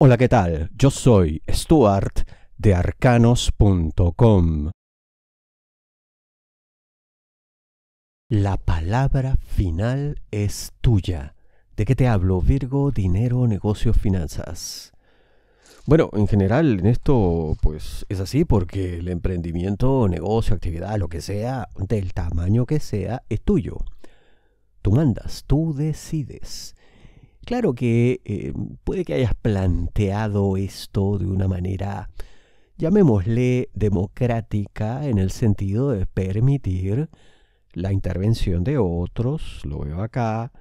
Hola, ¿qué tal? Yo soy Stuart de arcanos.com. La palabra final es tuya. ¿De qué te hablo? Virgo, dinero, negocios, finanzas. Bueno, en general en esto pues es así porque el emprendimiento, negocio, actividad, lo que sea, del tamaño que sea, es tuyo. Tú mandas, tú decides. Claro que eh, puede que hayas planteado esto de una manera, llamémosle, democrática, en el sentido de permitir la intervención de otros, lo veo acá,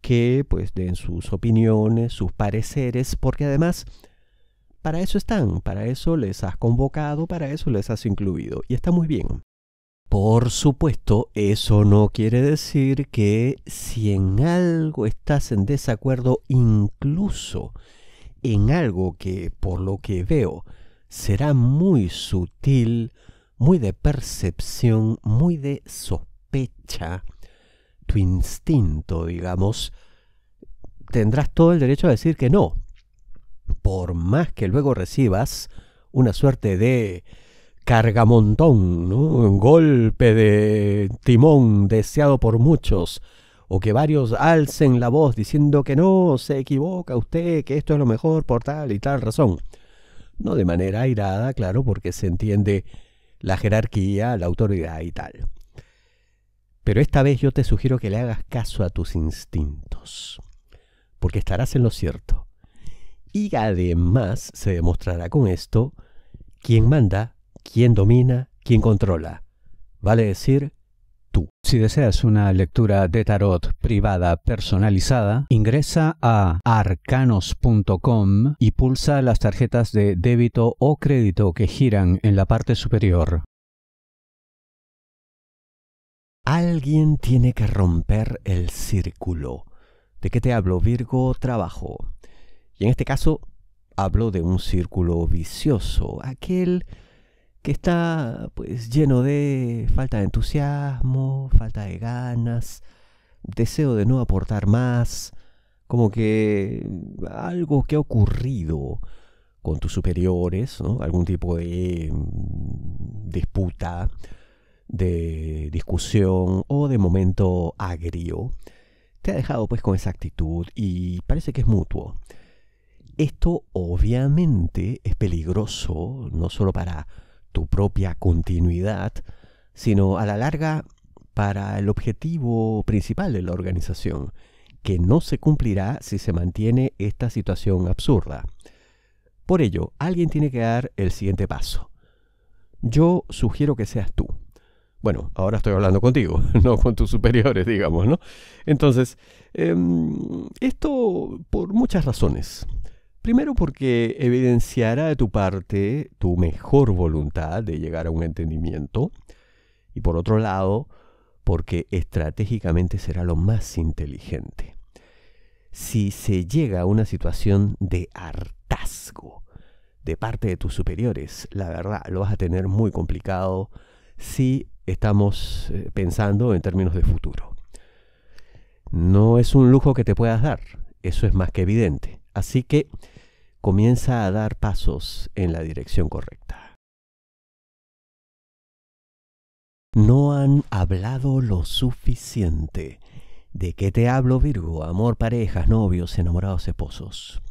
que pues den sus opiniones, sus pareceres, porque además para eso están, para eso les has convocado, para eso les has incluido. Y está muy bien. Por supuesto, eso no quiere decir que si en algo estás en desacuerdo, incluso en algo que, por lo que veo, será muy sutil, muy de percepción, muy de sospecha, tu instinto, digamos, tendrás todo el derecho a decir que no. Por más que luego recibas una suerte de cargamontón, un golpe de timón deseado por muchos, o que varios alcen la voz diciendo que no, se equivoca usted, que esto es lo mejor por tal y tal razón. No de manera airada, claro, porque se entiende la jerarquía, la autoridad y tal. Pero esta vez yo te sugiero que le hagas caso a tus instintos, porque estarás en lo cierto. Y además se demostrará con esto quien manda quién domina, quién controla. Vale decir, tú. Si deseas una lectura de tarot privada personalizada, ingresa a arcanos.com y pulsa las tarjetas de débito o crédito que giran en la parte superior. Alguien tiene que romper el círculo. ¿De qué te hablo, Virgo? Trabajo. Y en este caso, hablo de un círculo vicioso, aquel está pues lleno de falta de entusiasmo, falta de ganas, deseo de no aportar más, como que algo que ha ocurrido con tus superiores, algún tipo de mm, disputa, de discusión o de momento agrio, te ha dejado pues con esa actitud y parece que es mutuo. Esto obviamente es peligroso, no solo para tu propia continuidad, sino a la larga para el objetivo principal de la organización, que no se cumplirá si se mantiene esta situación absurda. Por ello, alguien tiene que dar el siguiente paso. Yo sugiero que seas tú. Bueno, ahora estoy hablando contigo, no con tus superiores, digamos, ¿no? Entonces, em, esto por muchas razones. Primero porque evidenciará de tu parte tu mejor voluntad de llegar a un entendimiento y por otro lado porque estratégicamente será lo más inteligente. Si se llega a una situación de hartazgo de parte de tus superiores, la verdad lo vas a tener muy complicado si estamos eh, pensando en términos de futuro. No es un lujo que te puedas dar, eso es más que evidente. Así que comienza a dar pasos en la dirección correcta. No han hablado lo suficiente. ¿De qué te hablo, Virgo? Amor, parejas, novios, enamorados, esposos.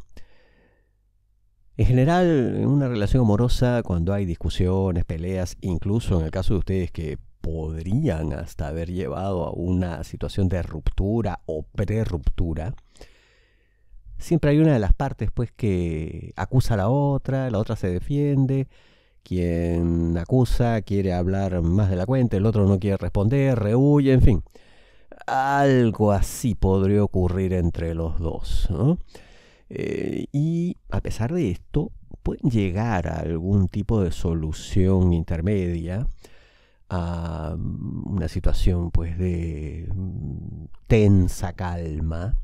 En general, en una relación amorosa, cuando hay discusiones, peleas, incluso en el caso de ustedes que podrían hasta haber llevado a una situación de ruptura o preruptura, siempre hay una de las partes pues que acusa a la otra, la otra se defiende, quien acusa quiere hablar más de la cuenta, el otro no quiere responder, rehuye, en fin. Algo así podría ocurrir entre los dos. Eh, y a pesar de esto, pueden llegar a algún tipo de solución intermedia a mm, una situación pues de mm, tensa calma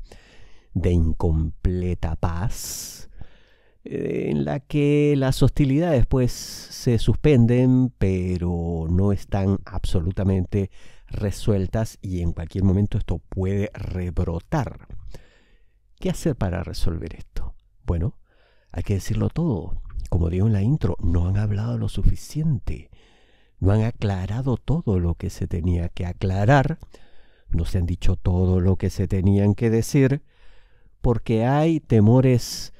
de incompleta paz, eh, en la que las hostilidades pues se suspenden, pero no están absolutamente resueltas y en cualquier momento esto puede rebrotar. ¿Qué hacer para resolver esto? Bueno, hay que decirlo todo. Como digo en la intro, no han hablado lo suficiente. No han aclarado todo lo que se tenía que aclarar. No se han dicho todo lo que se tenían que decir porque hay temores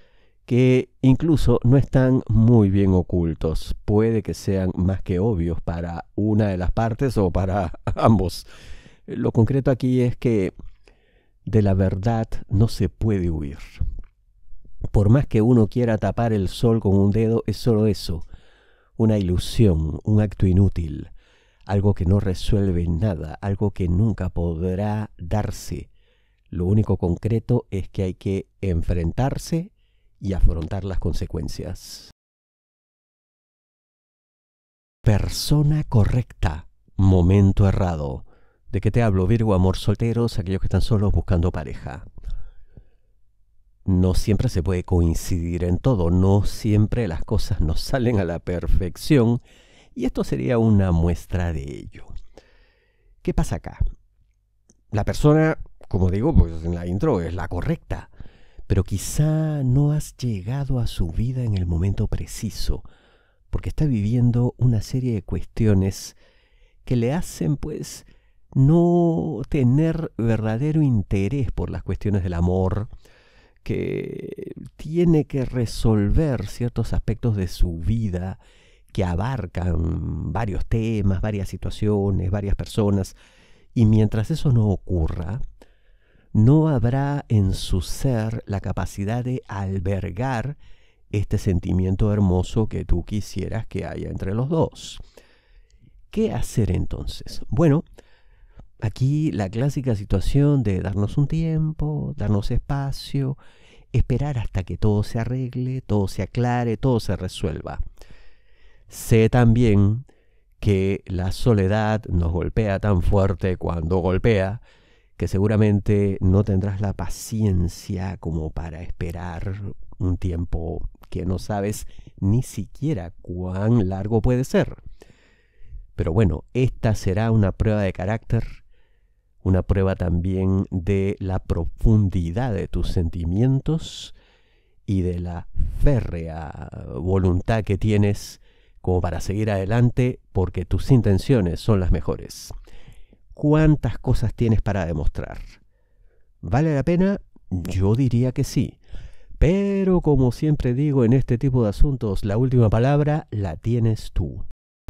que incluso no están muy bien ocultos. Puede que sean más que obvios para una de las partes o para ambos. Lo concreto aquí es que de la verdad no se puede huir. Por más que uno quiera tapar el sol con un dedo, es solo eso, una ilusión, un acto inútil, algo que no resuelve nada, algo que nunca podrá darse lo único concreto es que hay que enfrentarse y afrontar las consecuencias. Persona correcta, momento errado. ¿De qué te hablo, Virgo, amor solteros, aquellos que están solos buscando pareja? No siempre se puede coincidir en todo, no siempre las cosas nos salen a la perfección y esto sería una muestra de ello. ¿Qué pasa acá? La persona como digo, pues en la intro es la correcta. Pero quizá no has llegado a su vida en el momento preciso, porque está viviendo una serie de cuestiones que le hacen pues no tener verdadero interés por las cuestiones del amor, que tiene que resolver ciertos aspectos de su vida que abarcan varios temas, varias situaciones, varias personas, y mientras eso no ocurra, no habrá en su ser la capacidad de albergar este sentimiento hermoso que tú quisieras que haya entre los dos. ¿Qué hacer entonces? Bueno, aquí la clásica situación de darnos un tiempo, darnos espacio, esperar hasta que todo se arregle, todo se aclare, todo se resuelva. Sé también que la soledad nos golpea tan fuerte cuando golpea que seguramente no tendrás la paciencia como para esperar un tiempo que no sabes ni siquiera cuán largo puede ser. Pero bueno, esta será una prueba de carácter, una prueba también de la profundidad de tus sentimientos y de la férrea voluntad que tienes como para seguir adelante porque tus intenciones son las mejores cuántas cosas tienes para demostrar. ¿Vale la pena? Yo diría que sí. Pero como siempre digo en este tipo de asuntos, la última palabra la tienes tú.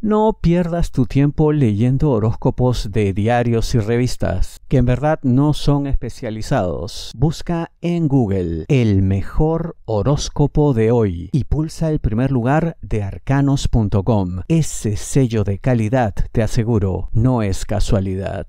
No pierdas tu tiempo leyendo horóscopos de diarios y revistas, que en verdad no son especializados. Busca en Google el mejor horóscopo de hoy y pulsa el primer lugar de arcanos.com. Ese sello de calidad, te aseguro, no es casualidad.